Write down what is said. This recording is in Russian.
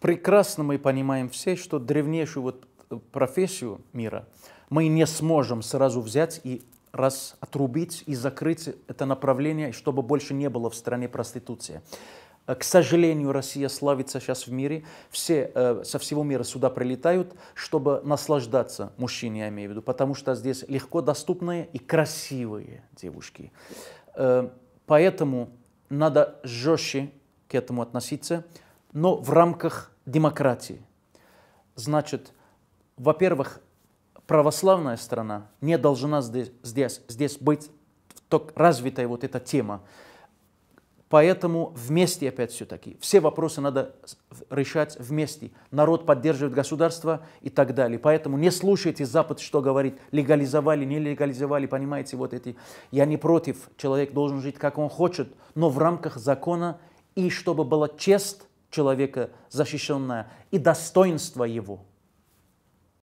прекрасно мы понимаем все, что древнейшую вот э, профессию мира мы не сможем сразу взять и раз отрубить и закрыть это направление, чтобы больше не было в стране проституции. Э, к сожалению, Россия славится сейчас в мире. Все э, со всего мира сюда прилетают, чтобы наслаждаться мужчиной, я имею в виду, потому что здесь легко доступные и красивые девушки. Э, поэтому надо жестче к этому относиться но в рамках демократии. Значит, во-первых, православная страна не должна здесь, здесь, здесь быть так развитая вот эта тема. Поэтому вместе опять все-таки. Все вопросы надо решать вместе. Народ поддерживает государство и так далее. Поэтому не слушайте Запад, что говорит. Легализовали, не легализовали, понимаете, вот эти. Я не против. Человек должен жить, как он хочет, но в рамках закона и чтобы была честь человека защищенное и достоинство его.